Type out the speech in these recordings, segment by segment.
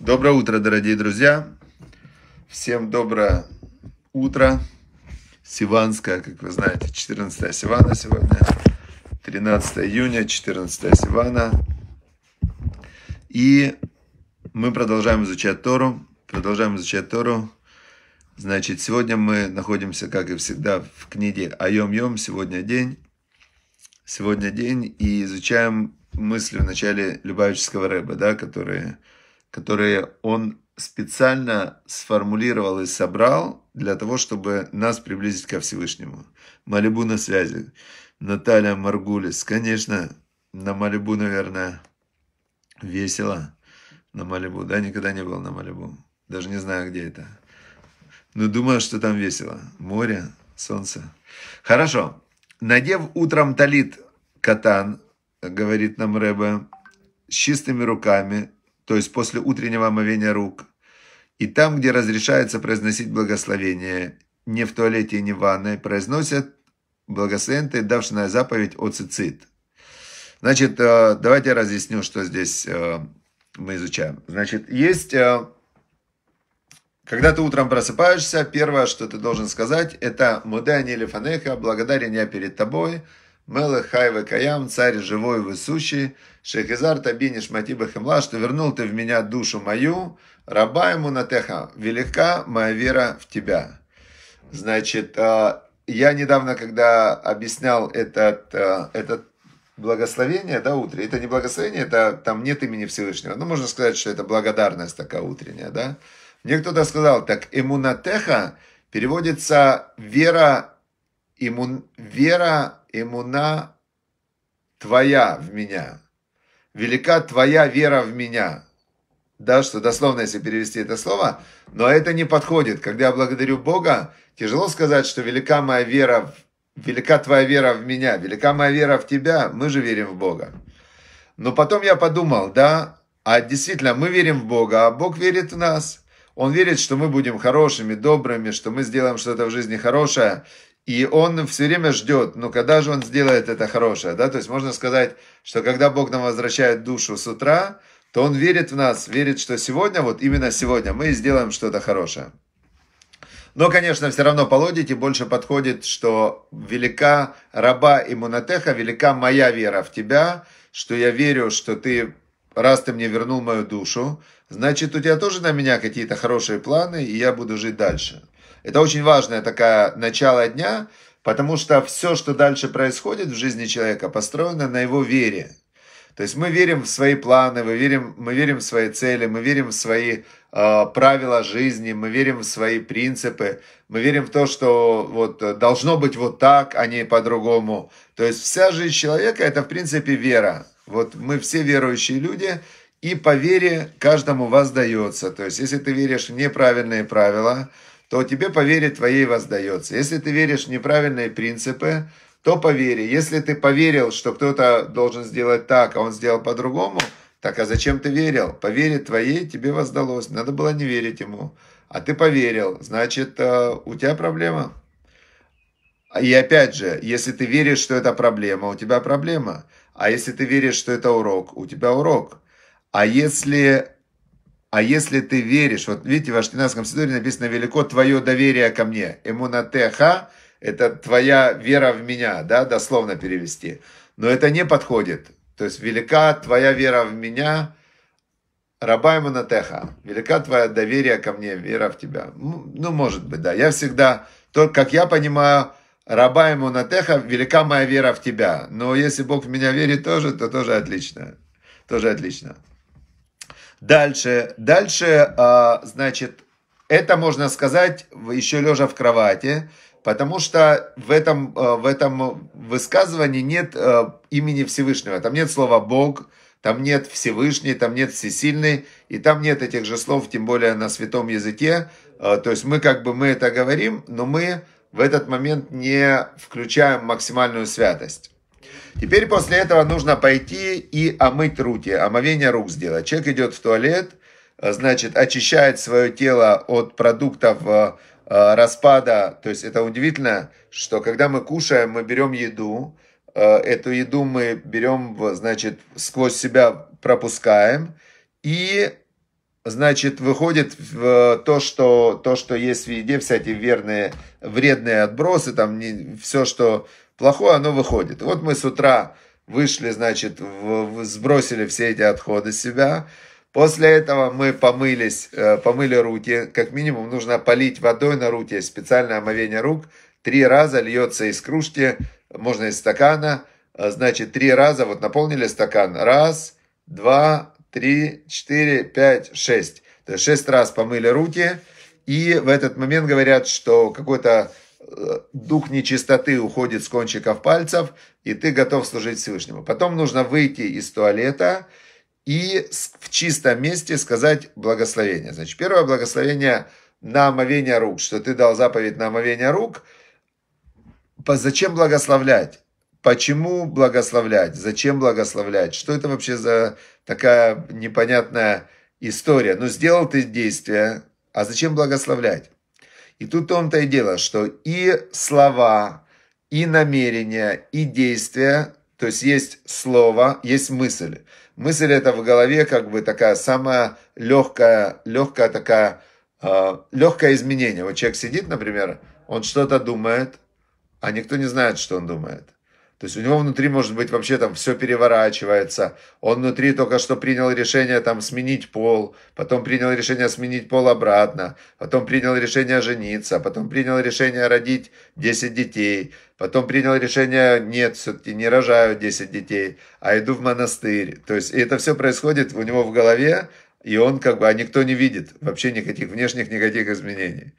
Доброе утро, дорогие друзья! Всем доброе утро! Сиванская, как вы знаете, 14 Сивана сегодня, 13 июня, 14 Сивана. И мы продолжаем изучать Тору, продолжаем изучать Тору. Значит, сегодня мы находимся, как и всегда, в книге «Айом-йом», сегодня день. Сегодня день, и изучаем мысли в начале Любавического Рэба, да, которые которые он специально сформулировал и собрал для того, чтобы нас приблизить ко Всевышнему. Малибу на связи. Наталья Маргулис. Конечно, на Малибу, наверное, весело. На Малибу. Да, никогда не был на Малибу. Даже не знаю, где это. Но думаю, что там весело. Море, солнце. Хорошо. Надев утром талит катан, говорит нам Рэбе, с чистыми руками, то есть после утреннего омовения рук, и там, где разрешается произносить благословение, не в туалете и не в ванной, произносят благословенты, давшая заповедь о цицит. Значит, э, давайте я разъясню, что здесь э, мы изучаем. Значит, есть... Э, когда ты утром просыпаешься, первое, что ты должен сказать, это «Мудани лифанеха», «Благодарен я перед тобой», Мелых хайве каям, царь живой и сущий, шехизар табиниш матиба хемла, что вернул ты в меня душу мою, раба ему на теха велика моя вера в тебя. Значит, э, я недавно, когда объяснял этот, э, этот благословение, да, утреннее, это не благословение, это там нет имени Всевышнего, ну, можно сказать, что это благодарность такая утренняя, да. Мне кто-то сказал, так имунатеха переводится вера, иммун, вера иммуна твоя в меня, велика твоя вера в меня. Да, что дословно, если перевести это слово, но это не подходит. Когда я благодарю Бога, тяжело сказать, что велика моя вера, велика твоя вера в меня, велика моя вера в тебя, мы же верим в Бога. Но потом я подумал, да, а действительно, мы верим в Бога, а Бог верит в нас. Он верит, что мы будем хорошими, добрыми, что мы сделаем что-то в жизни хорошее. И он все время ждет, ну когда же он сделает это хорошее, да, то есть можно сказать, что когда Бог нам возвращает душу с утра, то он верит в нас, верит, что сегодня, вот именно сегодня мы сделаем что-то хорошее. Но, конечно, все равно по логике больше подходит, что велика раба иммунотеха, велика моя вера в тебя, что я верю, что ты, раз ты мне вернул мою душу, значит, у тебя тоже на меня какие-то хорошие планы, и я буду жить дальше. Это очень важное такое начало дня, потому что все, что дальше происходит в жизни человека, построено на его вере. То есть мы верим в свои планы, мы верим, мы верим в свои цели, мы верим в свои э, правила жизни, мы верим в свои принципы, мы верим в то, что вот должно быть вот так, а не по-другому. То есть вся жизнь человека это в принципе вера. Вот мы все верующие люди, и по вере каждому воздается. То есть, если ты веришь в неправильные правила, то тебе по вере твоей воздается. Если ты веришь в неправильные принципы, то повери. Если ты поверил, что кто-то должен сделать так, а он сделал по-другому, так а зачем ты верил? По вере твоей тебе воздалось. Надо было не верить ему. А ты поверил. Значит, э, у тебя проблема. А и опять же, если ты веришь, что это проблема, у тебя проблема. А если ты веришь, что это урок, у тебя урок. А если а если ты веришь, вот видите, в Аштинасском Сидуре написано «Велико твое доверие ко мне». «Эмунатеха» – это «твоя вера в меня», да, дословно перевести. Но это не подходит. То есть «велика твоя вера в меня», «раба эмунатеха», «велика твоя доверие ко мне, вера в тебя». Ну, ну может быть, да. Я всегда, то, как я понимаю, «раба эмунатеха», «велика моя вера в тебя». Но если Бог в меня верит тоже, то тоже отлично. Тоже отлично. Дальше, дальше, а, значит, это можно сказать еще лежа в кровати, потому что в этом, а, в этом высказывании нет а, имени Всевышнего, там нет слова «Бог», там нет Всевышний, там нет Всесильный, и там нет этих же слов, тем более на святом языке. А, то есть мы как бы мы это говорим, но мы в этот момент не включаем максимальную святость. Теперь после этого нужно пойти и омыть руки, омовение рук сделать. Человек идет в туалет, э, значит, очищает свое тело от продуктов э, э, распада. То есть это удивительно, что когда мы кушаем, мы берем еду, эту еду мы берем, значит, сквозь себя пропускаем, и, значит, выходит в то, что, то, что есть в еде, эти верные, вредные отбросы, там не, все, что плохое оно выходит. Вот мы с утра вышли, значит, в, в, сбросили все эти отходы с себя. После этого мы помылись, э, помыли руки. Как минимум нужно полить водой на руки, специальное омовение рук. Три раза льется из кружки, можно из стакана. Э, значит, три раза, вот наполнили стакан. Раз, два, три, четыре, пять, шесть. То есть шесть раз помыли руки. И в этот момент говорят, что какой-то дух нечистоты уходит с кончиков пальцев, и ты готов служить Всевышнему. Потом нужно выйти из туалета и в чистом месте сказать благословение. Значит, первое благословение на омовение рук, что ты дал заповедь на омовение рук. Зачем благословлять? Почему благословлять? Зачем благословлять? Что это вообще за такая непонятная история? Ну, сделал ты действие, а зачем благословлять? И тут в том-то и дело, что и слова, и намерения, и действия, то есть есть слово, есть мысль. Мысль это в голове как бы такая самая легкая, легкая такая, э, а, легкое изменение. Вот человек сидит, например, он что-то думает, а никто не знает, что он думает. То есть у него внутри, может быть, вообще там все переворачивается. Он внутри только что принял решение там сменить пол, потом принял решение сменить пол обратно, потом принял решение жениться, потом принял решение родить 10 детей, потом принял решение, нет, все-таки не рожаю 10 детей, а иду в монастырь. То есть это все происходит у него в голове, и он как бы, а никто не видит вообще никаких внешних никаких изменений.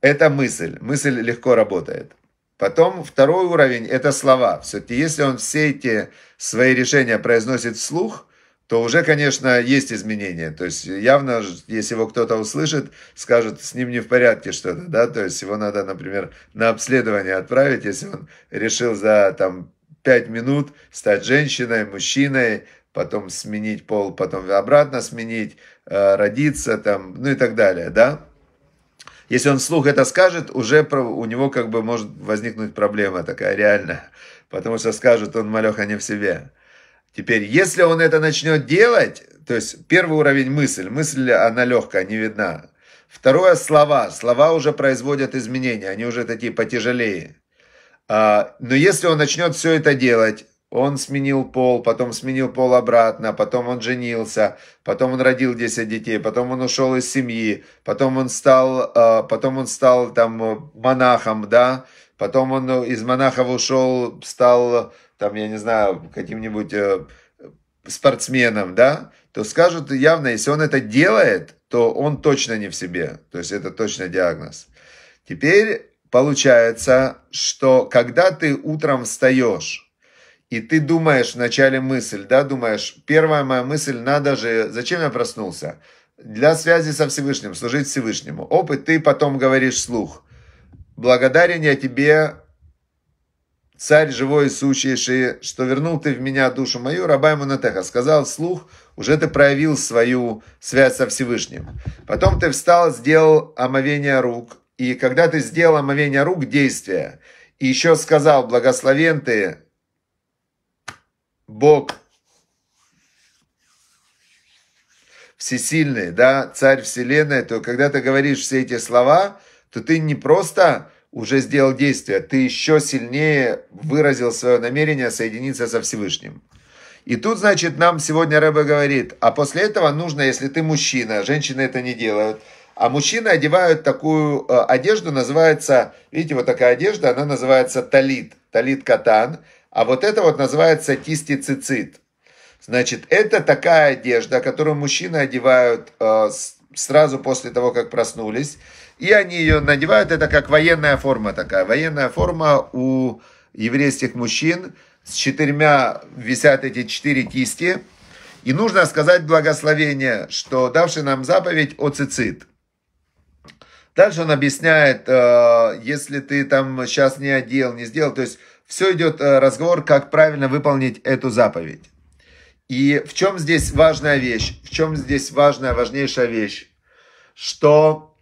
Это мысль. Мысль легко работает. Потом второй уровень – это слова. Все-таки если он все эти свои решения произносит вслух, то уже, конечно, есть изменения. То есть явно, если его кто-то услышит, скажет, с ним не в порядке что-то, да, то есть его надо, например, на обследование отправить, если он решил за там пять минут стать женщиной, мужчиной, потом сменить пол, потом обратно сменить, э, родиться там, ну и так далее, да. Если он вслух это скажет, уже у него как бы может возникнуть проблема такая реальная. Потому что скажет он, малеха, не в себе. Теперь, если он это начнет делать, то есть первый уровень мысль, мысль, она легкая, не видна. Второе, слова. Слова уже производят изменения, они уже такие потяжелее. А, но если он начнет все это делать, он сменил пол, потом сменил пол обратно, потом он женился, потом он родил 10 детей, потом он ушел из семьи, потом он стал, э, потом он стал там монахом, да, потом он из монахов ушел, стал там, я не знаю, каким-нибудь э, спортсменом, да, то скажут явно, если он это делает, то он точно не в себе, то есть это точно диагноз. Теперь получается, что когда ты утром встаешь, и ты думаешь в начале мысль, да, думаешь, первая моя мысль, надо же, зачем я проснулся? Для связи со Всевышним, служить Всевышнему. Оп, и ты потом говоришь слух. Благодарен я тебе, царь живой и сущий, что вернул ты в меня душу мою, раба ему Сказал слух, уже ты проявил свою связь со Всевышним. Потом ты встал, сделал омовение рук. И когда ты сделал омовение рук, действие, и еще сказал, благословен ты, Бог всесильный, да, царь вселенной, то когда ты говоришь все эти слова, то ты не просто уже сделал действие, ты еще сильнее выразил свое намерение соединиться со Всевышним. И тут, значит, нам сегодня Рэбе говорит, а после этого нужно, если ты мужчина, женщины это не делают, а мужчины одевают такую э, одежду, называется, видите, вот такая одежда, она называется талит, талит катан. А вот это вот называется тистицицит. Значит, это такая одежда, которую мужчины одевают э, сразу после того, как проснулись. И они ее надевают, это как военная форма такая. Военная форма у еврейских мужчин. С четырьмя висят эти четыре кисти. И нужно сказать благословение, что давший нам заповедь о цицит. Дальше он объясняет, э, если ты там сейчас не одел, не сделал, то есть все идет э, разговор, как правильно выполнить эту заповедь. И в чем здесь важная вещь? В чем здесь важная, важнейшая вещь? Что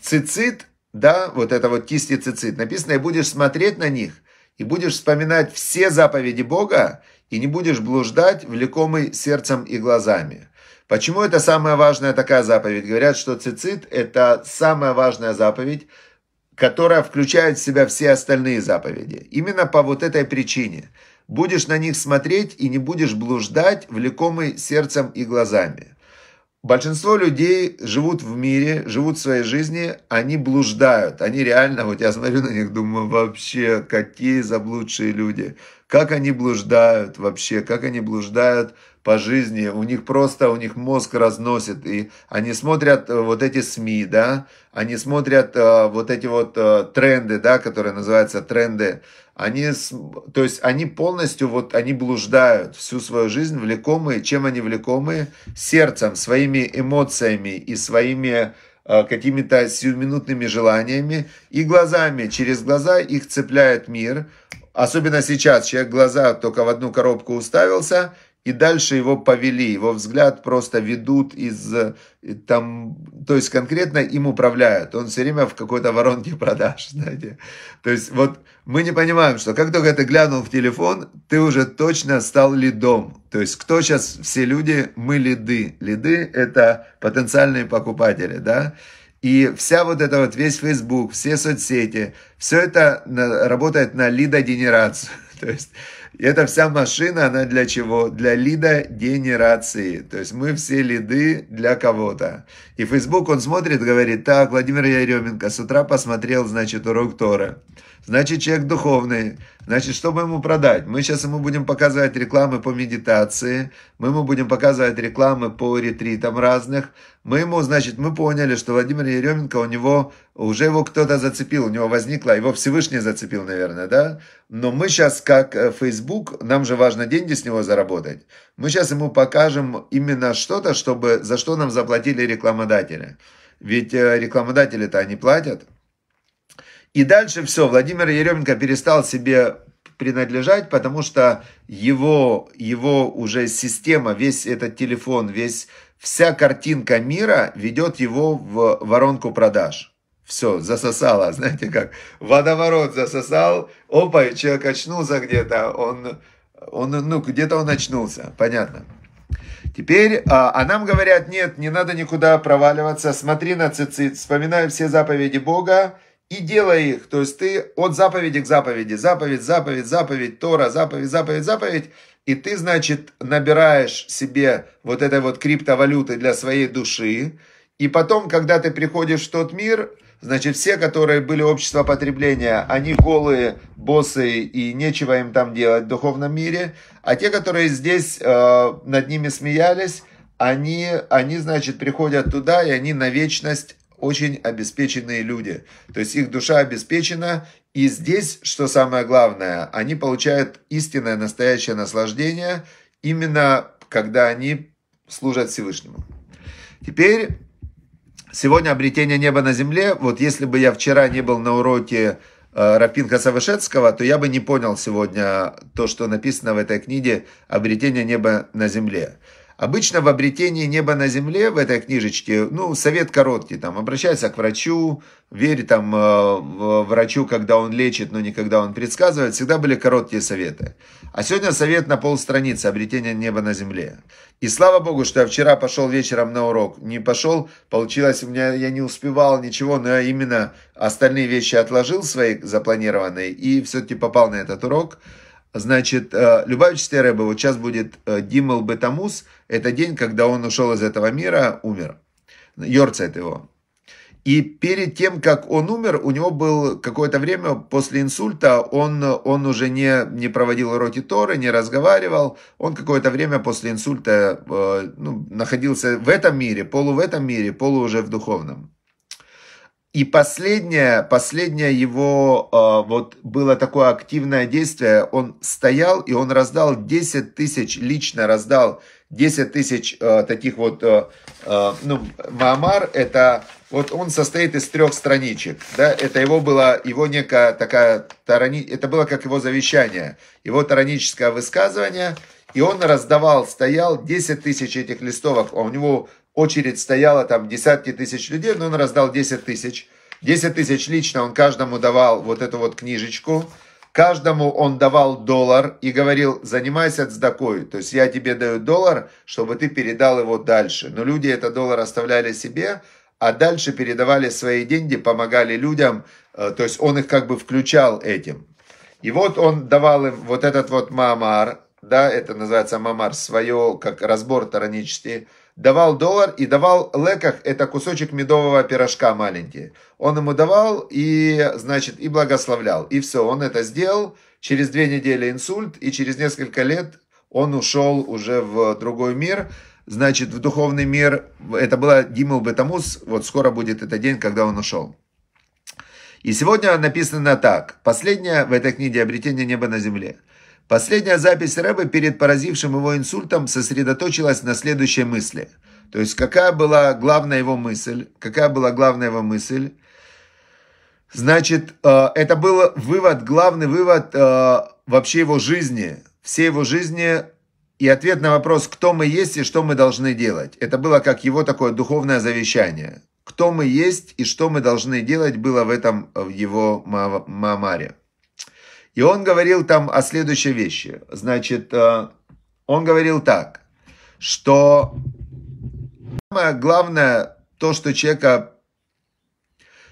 цицит, да, вот это вот кисти цицит, написано, и будешь смотреть на них, и будешь вспоминать все заповеди Бога, и не будешь блуждать, влекомый сердцем и глазами. Почему это самая важная такая заповедь? Говорят, что цицит – это самая важная заповедь, которая включает в себя все остальные заповеди. Именно по вот этой причине. Будешь на них смотреть и не будешь блуждать, влекомый сердцем и глазами. Большинство людей живут в мире, живут в своей жизни, они блуждают, они реально, вот я смотрю на них, думаю, вообще, какие заблудшие люди, как они блуждают вообще, как они блуждают по жизни, у них просто, у них мозг разносит, и они смотрят э, вот эти СМИ, да, они смотрят э, вот эти вот э, тренды, да, которые называются тренды, они, то есть они полностью вот, они блуждают всю свою жизнь, влекомые, чем они влекомые? Сердцем, своими эмоциями и своими э, какими-то сиюминутными желаниями и глазами. Через глаза их цепляет мир. Особенно сейчас человек глаза только в одну коробку уставился – и дальше его повели, его взгляд просто ведут из э, там, то есть конкретно им управляют, он все время в какой-то воронке продаж, знаете. То есть вот мы не понимаем, что как только ты глянул в телефон, ты уже точно стал лидом. То есть кто сейчас, все люди, мы лиды. Лиды – это потенциальные покупатели, да. И вся вот эта вот, весь Facebook, все соцсети, все это работает на лидогенерацию. То есть и эта вся машина, она для чего? Для лида генерации. То есть мы все лиды для кого-то. И Facebook, он смотрит, говорит, так, Владимир Яременко с утра посмотрел, значит, урок Тора значит человек духовный, значит, что мы ему продать? Мы сейчас ему будем показывать рекламы по медитации, мы ему будем показывать рекламы по ретритам разных, мы ему, значит, мы поняли, что Владимир Еременко, у него, уже его кто-то зацепил, у него возникла, его Всевышний зацепил, наверное, да? Но мы сейчас, как э, Facebook, нам же важно деньги с него заработать, мы сейчас ему покажем именно что-то, чтобы, за что нам заплатили рекламодатели. Ведь э, рекламодатели-то они платят. И дальше все, Владимир Еременко перестал себе принадлежать, потому что его, его уже система, весь этот телефон, весь, вся картинка мира ведет его в воронку продаж. Все, засосало, знаете как, водоворот засосал, опа, и человек очнулся где-то, он, он ну, где-то он очнулся, понятно. Теперь, а, а нам говорят, нет, не надо никуда проваливаться, смотри на цицит, вспоминай все заповеди Бога, и делай их. То есть ты от заповеди к заповеди, заповедь, заповедь, заповедь, Тора, заповедь, заповедь, заповедь. И ты, значит, набираешь себе вот этой вот криптовалюты для своей души. И потом, когда ты приходишь в тот мир, значит, все, которые были общество потребления, они голые, боссы и нечего им там делать в духовном мире. А те, которые здесь э, над ними смеялись, они, они, значит, приходят туда, и они на вечность очень обеспеченные люди. То есть их душа обеспечена, и здесь, что самое главное, они получают истинное настоящее наслаждение именно когда они служат Всевышнему. Теперь, сегодня обретение неба на земле. Вот если бы я вчера не был на уроке э, Рапинка Савышетского, то я бы не понял сегодня то, что написано в этой книге «Обретение неба на земле». Обычно в обретении неба на земле в этой книжечке, ну, совет короткий, там, обращайся к врачу, верь там э, врачу, когда он лечит, но не когда он предсказывает, всегда были короткие советы. А сегодня совет на полстраницы, обретение неба на земле. И слава богу, что я вчера пошел вечером на урок, не пошел, получилось у меня, я не успевал ничего, но я именно остальные вещи отложил свои запланированные и все-таки попал на этот урок. Значит, э, чистая, Рэбе, вот сейчас будет Гимл э, Бетамус, это день, когда он ушел из этого мира, умер. Йорца это его. И перед тем, как он умер, у него был какое-то время после инсульта, он, он уже не, не проводил уроки Торы, не разговаривал. Он какое-то время после инсульта э, ну, находился в этом мире, полу в этом мире, полу уже в духовном. И последнее, последнее его э, вот было такое активное действие. Он стоял и он раздал 10 тысяч, лично раздал 10 тысяч э, таких вот, э, ну, Маамар, это вот он состоит из трех страничек, да, это его было его некая такая, тарани, это было как его завещание, его тараническое высказывание, и он раздавал, стоял 10 тысяч этих листовок, а у него очередь стояла там десятки тысяч людей, но он раздал 10 тысяч. 10 тысяч лично он каждому давал вот эту вот книжечку. Каждому он давал доллар и говорил, занимайся дздакой, то есть я тебе даю доллар, чтобы ты передал его дальше. Но люди этот доллар оставляли себе, а дальше передавали свои деньги, помогали людям, э, то есть он их как бы включал этим. И вот он давал им вот этот вот мамар да, это называется мамар, свое, как разбор таранический, давал доллар и давал леках, это кусочек медового пирожка маленький. Он ему давал и, значит, и благословлял. И все, он это сделал. Через две недели инсульт, и через несколько лет он ушел уже в другой мир. Значит, в духовный мир, это была Гимл Бетамус, вот скоро будет этот день, когда он ушел. И сегодня написано так. Последнее в этой книге «Обретение неба на земле». Последняя запись Рэба перед поразившим его инсультом сосредоточилась на следующей мысли. То есть, какая была главная его мысль? Какая была главная его мысль? Значит, э, это был вывод, главный вывод э, вообще его жизни, всей его жизни и ответ на вопрос, кто мы есть и что мы должны делать. Это было как его такое духовное завещание. Кто мы есть и что мы должны делать было в этом в его мамаре. И он говорил там о следующей вещи. Значит, э, он говорил так, что самое главное, то, что человека,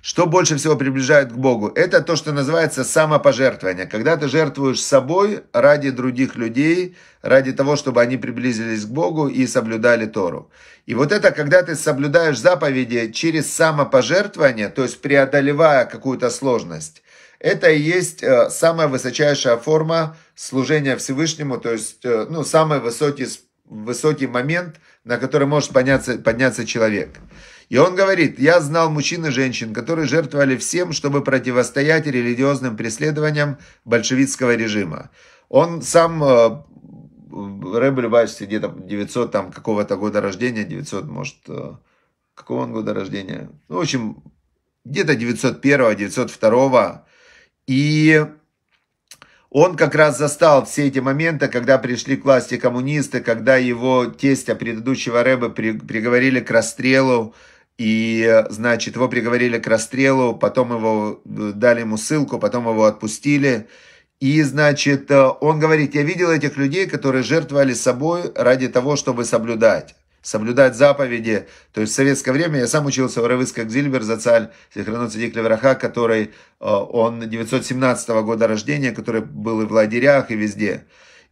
что больше всего приближает к Богу, это то, что называется самопожертвование. Когда ты жертвуешь собой ради других людей, ради того, чтобы они приблизились к Богу и соблюдали Тору. И вот это, когда ты соблюдаешь заповеди через самопожертвование, то есть преодолевая какую-то сложность, это и есть э, самая высочайшая форма служения Всевышнему, то есть э, ну, самый высокий, высокий момент, на который может подняться, подняться человек. И он говорит, я знал мужчин и женщин, которые жертвовали всем, чтобы противостоять религиозным преследованиям большевистского режима. Он сам э, Рэб Любавич где-то 900 там какого-то года рождения, 900, может, какого он года рождения? Ну, в общем, где-то 901-902 и он как раз застал все эти моменты, когда пришли к власти коммунисты, когда его тестя предыдущего рэба при, приговорили к расстрелу, и, значит, его приговорили к расстрелу, потом его э, дали ему ссылку, потом его отпустили. И, значит, э, он говорит, я видел этих людей, которые жертвовали собой ради того, чтобы соблюдать соблюдать заповеди. То есть в советское время я сам учился в Равысках Зильбер за царь Сихранут Садик который э, он 917 года рождения, который был и в лагерях, и везде.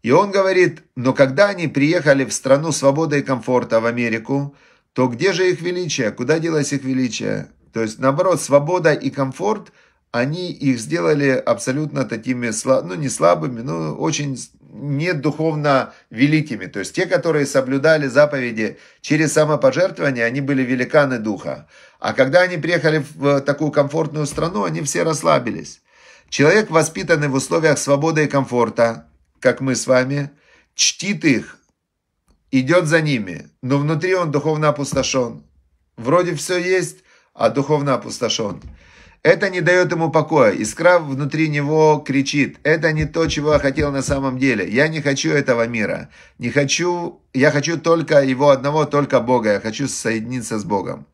И он говорит, но когда они приехали в страну свободы и комфорта, в Америку, то где же их величие? Куда делось их величие? То есть, наоборот, свобода и комфорт, они их сделали абсолютно такими, ну, не слабыми, но очень не духовно великими. То есть те, которые соблюдали заповеди через самопожертвование, они были великаны духа. А когда они приехали в такую комфортную страну, они все расслабились. Человек, воспитанный в условиях свободы и комфорта, как мы с вами, чтит их, идет за ними, но внутри он духовно опустошен. Вроде все есть, а духовно опустошен. Это не дает ему покоя. Искра внутри него кричит. Это не то, чего я хотел на самом деле. Я не хочу этого мира. Не хочу... Я хочу только его одного, только Бога. Я хочу соединиться с Богом.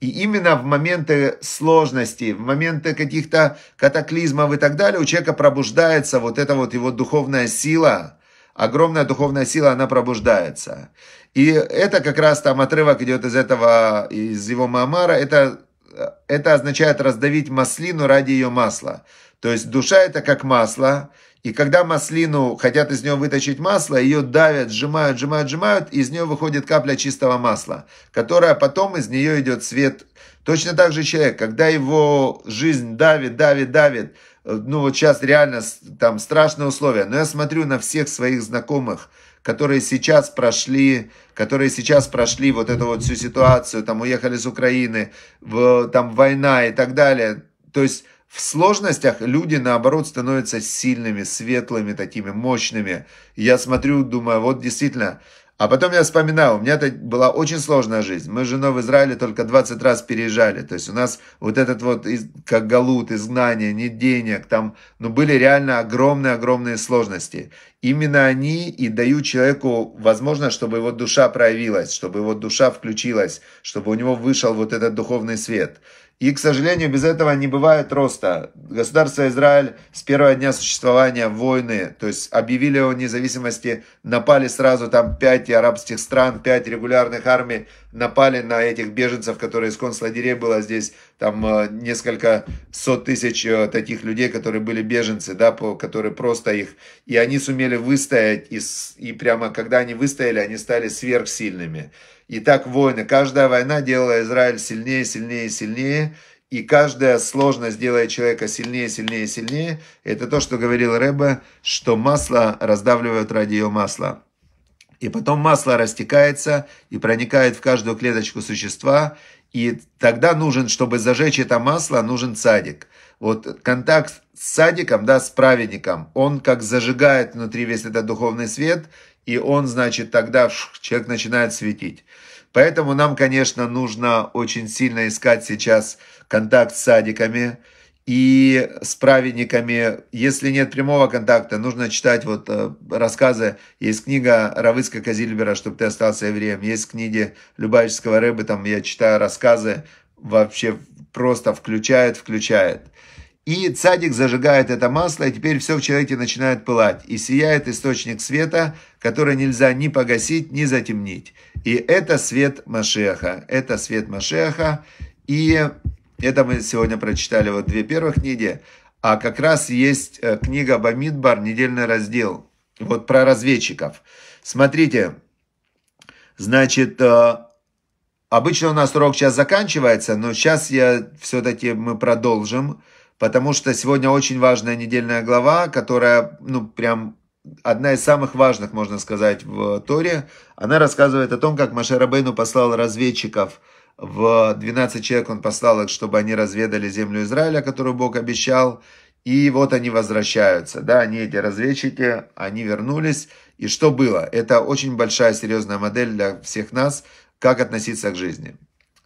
И именно в моменты сложности, в моменты каких-то катаклизмов и так далее, у человека пробуждается вот эта вот его духовная сила, огромная духовная сила, она пробуждается. И это как раз там отрывок идет из этого, из его Маамара, это Э, это означает раздавить маслину ради ее масла. То есть душа это как масло, и когда маслину хотят из нее вытащить масло, ее давят, сжимают, сжимают, сжимают, и из нее выходит капля чистого масла, которая потом из нее идет свет. Точно так же человек, когда его жизнь давит, давит, давит, э, ну вот сейчас реально там страшные условия, но я смотрю на всех своих знакомых, которые сейчас прошли, которые сейчас прошли вот эту вот всю ситуацию, там уехали с Украины, в, там война и так далее. То есть в сложностях люди, наоборот, становятся сильными, светлыми, такими мощными. Я смотрю, думаю, вот действительно, а потом я вспоминаю, у меня это была очень сложная жизнь. Мы с женой в Израиле только 20 раз переезжали. То есть у нас вот этот вот, как галут, изгнание, нет денег, там, ну, были реально огромные-огромные сложности. Именно они и дают человеку возможность, чтобы его душа проявилась, чтобы его душа включилась, чтобы у него вышел вот этот духовный свет. И, к сожалению, без этого не бывает роста. Государство Израиль с первого дня существования войны, то есть объявили о независимости, напали сразу там пять арабских стран, пять регулярных армий, напали на этих беженцев, которые из концлагерей было здесь, там э, несколько сот тысяч э, таких людей, которые были беженцы, да, по, которые просто их, и они сумели выстоять, и, и прямо когда они выстояли, они стали сверхсильными. И так войны, каждая война делала Израиль сильнее, сильнее, сильнее, и каждая сложность делает человека сильнее, сильнее, сильнее. Это то, что говорил Рэба, что масло раздавливают ради ее масла и потом масло растекается и проникает в каждую клеточку существа, и тогда нужен, чтобы зажечь это масло, нужен садик. Вот контакт с садиком, да, с праведником, он как зажигает внутри весь этот духовный свет, и он, значит, тогда человек начинает светить. Поэтому нам, конечно, нужно очень сильно искать сейчас контакт с садиками, и с праведниками. Если нет прямого контакта, нужно читать вот э, рассказы. Есть книга Равыцка Казильбера «Чтобы ты остался евреем». Есть книги Любавического Рыбы, там я читаю рассказы, вообще просто включает, включает. И цадик зажигает это масло, и теперь все в человеке начинает пылать. И сияет источник света, который нельзя ни погасить, ни затемнить. И это свет Машеха. Это свет Машеха. И это мы сегодня прочитали вот две первых книги. А как раз есть э, книга Бамидбар, недельный раздел, вот про разведчиков. Смотрите, значит, э, обычно у нас урок сейчас заканчивается, но сейчас я все-таки мы продолжим, потому что сегодня очень важная недельная глава, которая, ну, прям одна из самых важных, можно сказать, в Торе. Она рассказывает о том, как Машарабейну послал разведчиков – в 12 человек он послал их, чтобы они разведали землю Израиля, которую Бог обещал. И вот они возвращаются, да, они эти разведчики, они вернулись. И что было? Это очень большая серьезная модель для всех нас, как относиться к жизни.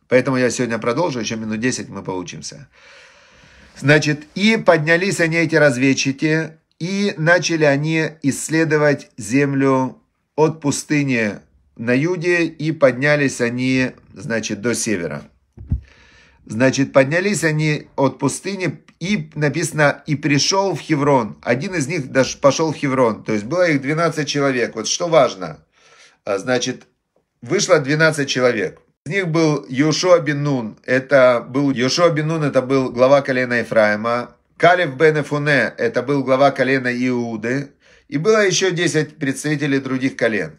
Поэтому я сегодня продолжу, еще минут 10 мы получимся. Значит, и поднялись они, эти разведчики, и начали они исследовать землю от пустыни на юге, и поднялись они, значит, до севера. Значит, поднялись они от пустыни, и написано, и пришел в Хеврон. Один из них даже пошел в Хеврон. То есть было их 12 человек. Вот что важно. А, значит, вышло 12 человек. Из них был Юшуа бин Нун. Это был Юшуа бин Нун, это был глава колена Ефраима. Калиф бен Эфуне, это был глава колена Иуды. И было еще 10 представителей других колен.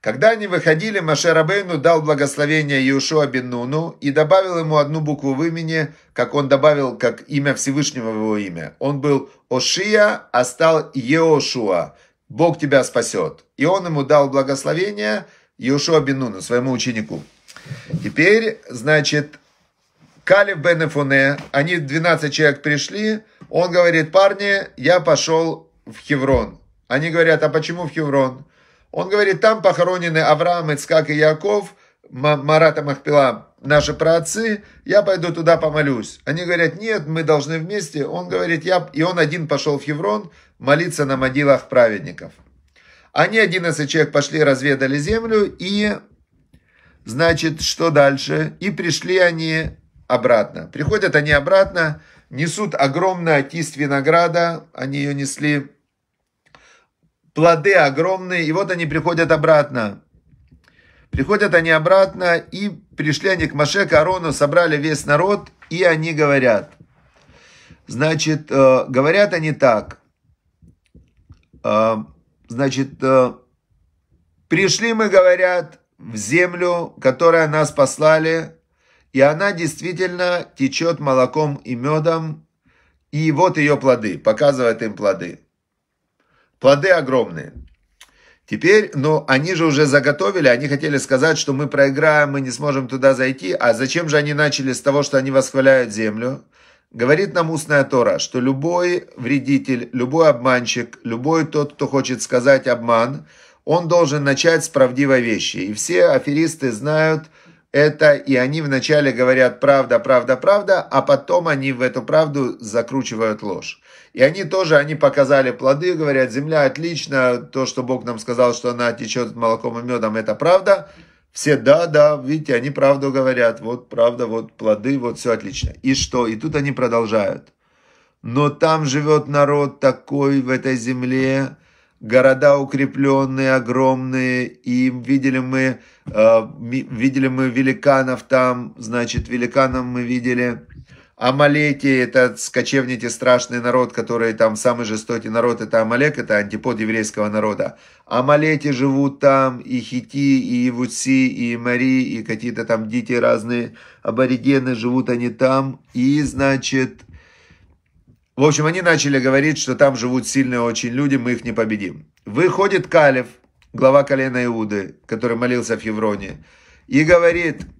Когда они выходили, Маше Рабейну дал благословение Иешуа бен Нуну и добавил ему одну букву в имени, как он добавил, как имя Всевышнего в его имя. Он был Ошия, а стал Еошуа. Бог тебя спасет. И он ему дал благословение Иешуа бен Нуну, своему ученику. Теперь, значит, Калиф бен Эфуне, они 12 человек пришли, он говорит, парни, я пошел в Хеврон. Они говорят, а почему в Хеврон? Он говорит, там похоронены Авраам, Ицкак и Яков, Марата Махпила, наши праотцы, я пойду туда помолюсь. Они говорят, нет, мы должны вместе. Он говорит, я... И он один пошел в Хеврон молиться на могилах праведников. Они, 11 человек, пошли, разведали землю и, значит, что дальше? И пришли они обратно. Приходят они обратно, несут огромное отист винограда, они ее несли плоды огромные, и вот они приходят обратно. Приходят они обратно, и пришли они к Маше, к Арону, собрали весь народ, и они говорят. Значит, э, говорят они так. Э, значит, э, пришли мы, говорят, в землю, которая нас послали, и она действительно течет молоком и медом, и вот ее плоды, показывает им плоды. Плоды огромные. Теперь, но ну, они же уже заготовили, они хотели сказать, что мы проиграем, мы не сможем туда зайти. А зачем же они начали с того, что они восхваляют землю? Говорит нам устная Тора, что любой вредитель, любой обманщик, любой тот, кто хочет сказать обман, он должен начать с правдивой вещи. И все аферисты знают это, и они вначале говорят правда, правда, правда, а потом они в эту правду закручивают ложь. И они тоже, они показали плоды, говорят, земля отлично, то, что Бог нам сказал, что она течет молоком и медом, это правда. Все, да, да, видите, они правду говорят, вот правда, вот плоды, вот все отлично. И что? И тут они продолжают. Но там живет народ такой в этой земле, города укрепленные, огромные, и видели мы, э, видели мы великанов там, значит, великанов мы видели – Амалеки – это скочевники, страшный народ, который там самый жестокий народ. Это Амалек, это антипод еврейского народа. Амалеки живут там, и хити, и евуси, и мари, и какие-то там дети разные, аборигены, живут они там. И, значит, в общем, они начали говорить, что там живут сильные очень люди, мы их не победим. Выходит Калев, глава колена Иуды, который молился в Евроне, и говорит –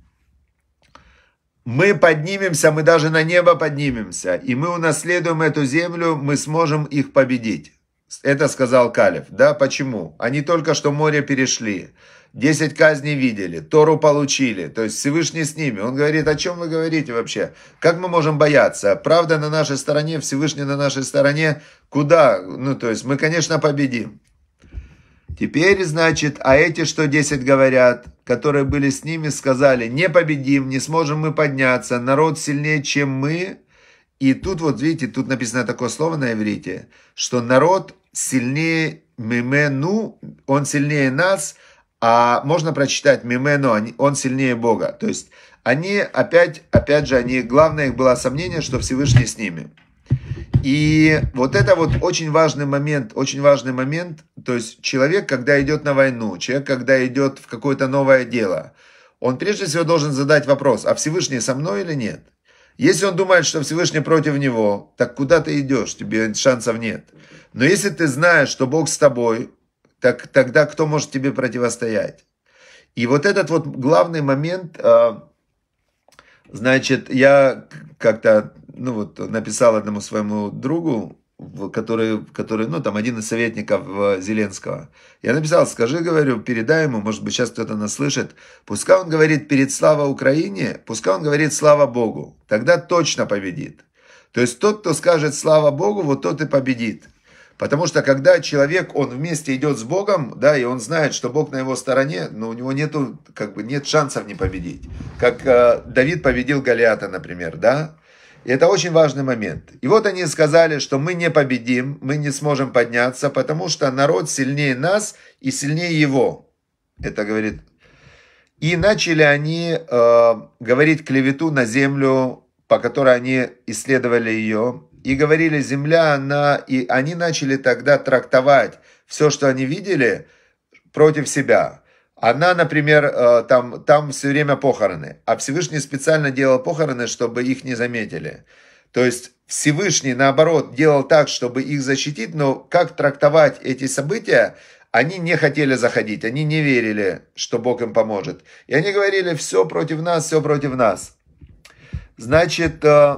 мы поднимемся, мы даже на небо поднимемся, и мы унаследуем эту землю, мы сможем их победить. Это сказал Калиф. Да, почему? Они только что море перешли, десять казней видели, Тору получили, то есть Всевышний с ними. Он говорит, о чем вы говорите вообще? Как мы можем бояться? Правда на нашей стороне, Всевышний на нашей стороне. Куда? Ну, то есть мы, конечно, победим. Теперь, значит, а эти, что десять говорят, которые были с ними, сказали, не победим, не сможем мы подняться, народ сильнее, чем мы. И тут вот, видите, тут написано такое слово на иврите, что народ сильнее мимену, он сильнее нас, а можно прочитать мимену, он сильнее Бога. То есть они опять, опять же, они, главное их было сомнение, что Всевышний с ними. И вот это вот очень важный момент, очень важный момент. То есть человек, когда идет на войну, человек, когда идет в какое-то новое дело, он прежде всего должен задать вопрос, а Всевышний со мной или нет? Если он думает, что Всевышний против него, так куда ты идешь, тебе шансов нет. Но если ты знаешь, что Бог с тобой, так, тогда кто может тебе противостоять? И вот этот вот главный момент, а, значит, я как-то ну вот, написал одному своему другу, который, который, ну, там, один из советников э, Зеленского. Я написал, скажи, говорю, передай ему, может быть, сейчас кто-то нас слышит, пускай он говорит перед «Слава Украине», пускай он говорит «Слава Богу», тогда точно победит. То есть тот, кто скажет «Слава Богу», вот тот и победит. Потому что когда человек, он вместе идет с Богом, да, и он знает, что Бог на его стороне, но у него нету, как бы, нет шансов не победить. Как э, Давид победил Голиата, например, да, и это очень важный момент. И вот они сказали, что мы не победим, мы не сможем подняться, потому что народ сильнее нас и сильнее его. Это говорит. И начали они э, говорить клевету на землю, по которой они исследовали ее. И говорили, земля, она... И они начали тогда трактовать все, что они видели, против себя. Она, например, э, там, там все время похороны, а Всевышний специально делал похороны, чтобы их не заметили. То есть Всевышний, наоборот, делал так, чтобы их защитить, но как трактовать эти события, они не хотели заходить, они не верили, что Бог им поможет. И они говорили, все против нас, все против нас. Значит, э,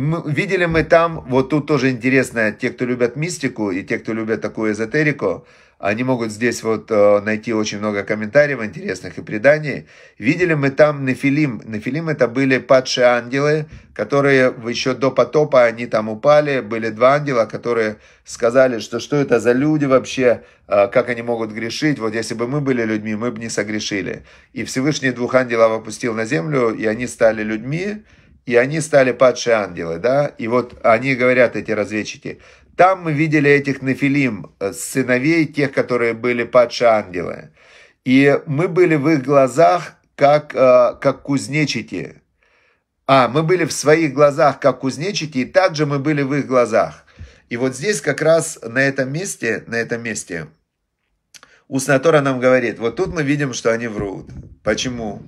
мы, видели мы там, вот тут тоже интересно, те, кто любят мистику и те, кто любят такую эзотерику, они могут здесь вот э, найти очень много комментариев интересных и преданий. Видели мы там Нефилим. Нефилим это были падшие ангелы, которые еще до потопа они там упали. Были два ангела, которые сказали, что что это за люди вообще, э, как они могут грешить. Вот если бы мы были людьми, мы бы не согрешили. И Всевышний двух ангелов опустил на землю, и они стали людьми и они стали падшие ангелы, да? И вот они говорят, эти разведчики, там мы видели этих нефилим, э, сыновей тех, которые были падшие ангелы. И мы были в их глазах, как, э, как кузнечики. А, мы были в своих глазах, как кузнечики, и также мы были в их глазах. И вот здесь как раз на этом месте, на этом месте, Уснатора нам говорит, вот тут мы видим, что они врут. Почему?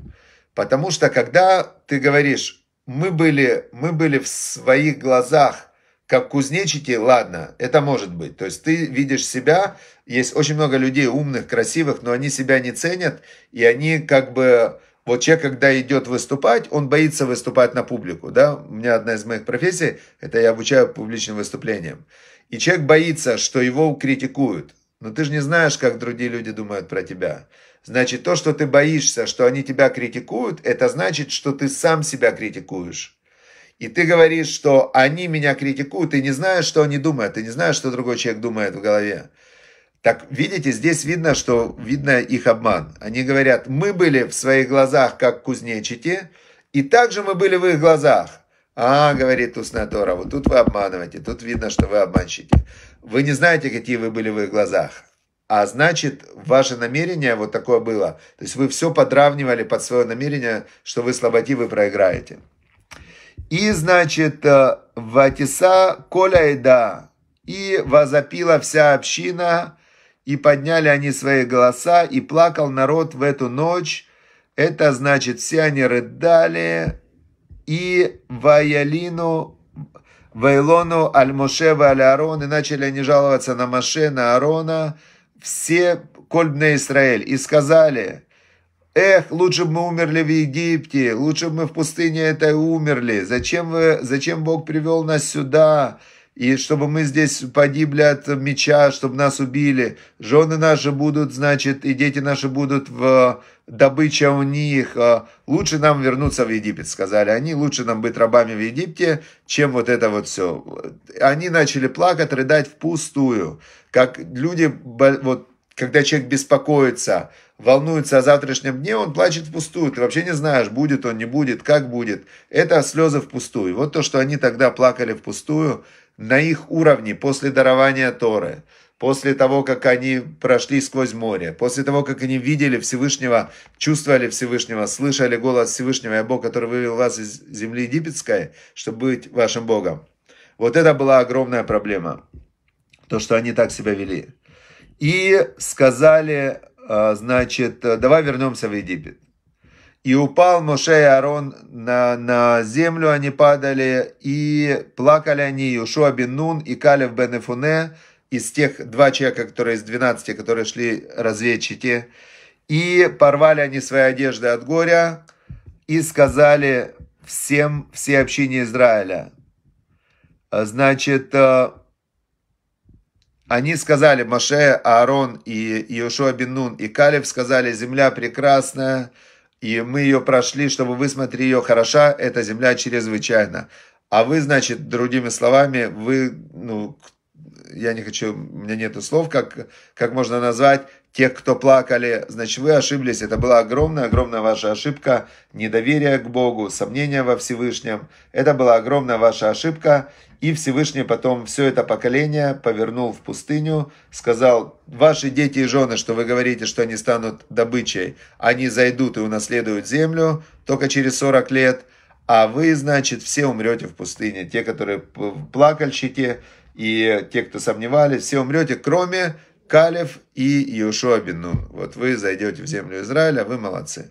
Потому что когда ты говоришь, мы были, мы были в своих глазах, как кузнечики, ладно, это может быть. То есть ты видишь себя, есть очень много людей умных, красивых, но они себя не ценят, и они как бы... Вот человек, когда идет выступать, он боится выступать на публику, да? У меня одна из моих профессий, это я обучаю публичным выступлениям. И человек боится, что его критикуют. Но ты же не знаешь, как другие люди думают про тебя. Значит, то, что ты боишься, что они тебя критикуют, это значит, что ты сам себя критикуешь. И ты говоришь, что они меня критикуют, ты не знаешь, что они думают, ты не знаешь, что другой человек думает в голове. Так, видите, здесь видно, что видно их обман. Они говорят, мы были в своих глазах, как кузнечики, и также мы были в их глазах. А, говорит вот тут вы обманываете, тут видно, что вы обманщики. Вы не знаете, какие вы были в их глазах. А значит, ваше намерение вот такое было. То есть вы все подравнивали под свое намерение, что вы слаботи, вы проиграете. И, значит, э, Ватиса Коляйда. И возопила вся община, и подняли они свои голоса, и плакал народ в эту ночь. Это значит, все они рыдали, и Ваялину, Вайлону, Аль-Мошева, Аль-Арон, и начали они жаловаться на Маше, на Арона, все коль Израиль, и сказали, «Эх, лучше бы мы умерли в Египте, лучше бы мы в пустыне этой умерли, зачем, вы, зачем Бог привел нас сюда?» и чтобы мы здесь погибли от меча, чтобы нас убили. Жены наши будут, значит, и дети наши будут в э, добыче у них. Э, лучше нам вернуться в Египет, сказали они. Лучше нам быть рабами в Египте, чем вот это вот все. Они начали плакать, рыдать впустую. Как люди, вот, когда человек беспокоится, волнуется о завтрашнем дне, он плачет впустую. Ты вообще не знаешь, будет он, не будет, как будет. Это слезы впустую. Вот то, что они тогда плакали впустую – на их уровне после дарования Торы, после того, как они прошли сквозь море, после того, как они видели Всевышнего, чувствовали Всевышнего, слышали голос Всевышнего, я Бог, который вывел вас из земли египетской, чтобы быть вашим Богом. Вот это была огромная проблема, то, что они так себя вели. И сказали, а, значит, давай вернемся в Египет. И упал Моше и Арон на, на землю, они падали, и плакали они Иешуа бен Нун и Калев бен Эфуне, из тех два человека, которые из 12, которые шли разведчики, и порвали они свои одежды от горя, и сказали всем, все общине Израиля. Значит, э, они сказали, Маше, Аарон и Иешуа бен Нун и Калев сказали, земля прекрасная, и мы ее прошли, чтобы высмотреть ее хороша, эта земля чрезвычайно. А вы, значит, другими словами, вы, ну, я не хочу, у меня нету слов, как, как можно назвать, тех, кто плакали, значит, вы ошиблись. Это была огромная-огромная ваша ошибка. Недоверие к Богу, сомнения во Всевышнем. Это была огромная ваша ошибка. И Всевышний потом все это поколение повернул в пустыню, сказал, ваши дети и жены, что вы говорите, что они станут добычей, они зайдут и унаследуют землю только через 40 лет, а вы, значит, все умрете в пустыне. Те, которые плакальщики, и те, кто сомневались, все умрете, кроме Калев и Иешуа Бенун. Вот вы зайдете в землю Израиля, вы молодцы.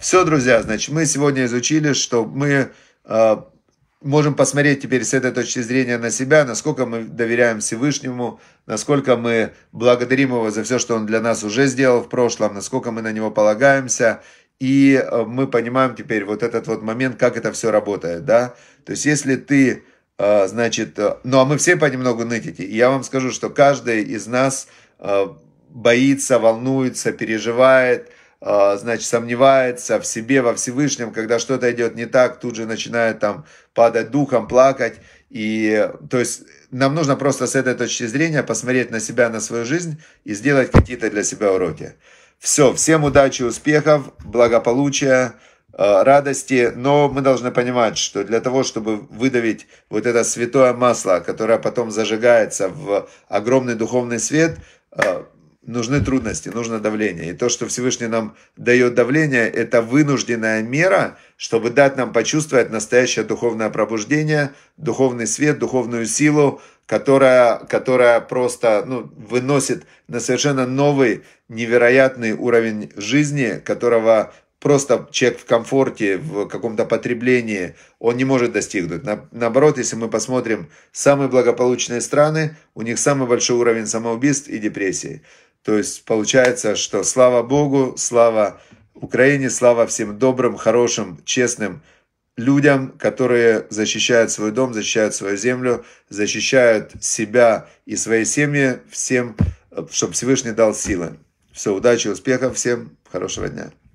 Все, друзья, значит, мы сегодня изучили, что мы э, можем посмотреть теперь с этой точки зрения на себя, насколько мы доверяем Всевышнему, насколько мы благодарим Его за все, что Он для нас уже сделал в прошлом, насколько мы на Него полагаемся, и а, мы понимаем теперь вот этот вот момент, как это все работает, да. То есть, если ты, а, значит, ну а мы все понемногу нытите, и я вам скажу, что каждый из нас Э, боится, волнуется, переживает, э, значит, сомневается в себе, во Всевышнем, когда что-то идет не так, тут же начинает там падать духом, плакать. И, то есть, нам нужно просто с этой точки зрения посмотреть на себя, на свою жизнь и сделать какие-то для себя уроки. Все, всем удачи, успехов, благополучия, э, радости, но мы должны понимать, что для того, чтобы выдавить вот это святое масло, которое потом зажигается в огромный духовный свет – Э, нужны трудности, нужно давление. И то, что Всевышний нам дает давление, это вынужденная мера, чтобы дать нам почувствовать настоящее духовное пробуждение, духовный свет, духовную силу, которая, которая просто ну, выносит на совершенно новый, невероятный уровень жизни, которого просто человек в комфорте, в каком-то потреблении, он не может достигнуть. На, наоборот, если мы посмотрим самые благополучные страны, у них самый большой уровень самоубийств и депрессии. То есть получается, что слава Богу, слава Украине, слава всем добрым, хорошим, честным людям, которые защищают свой дом, защищают свою землю, защищают себя и свои семьи, всем, чтобы Всевышний дал силы. Все, удачи, успехов всем, хорошего дня.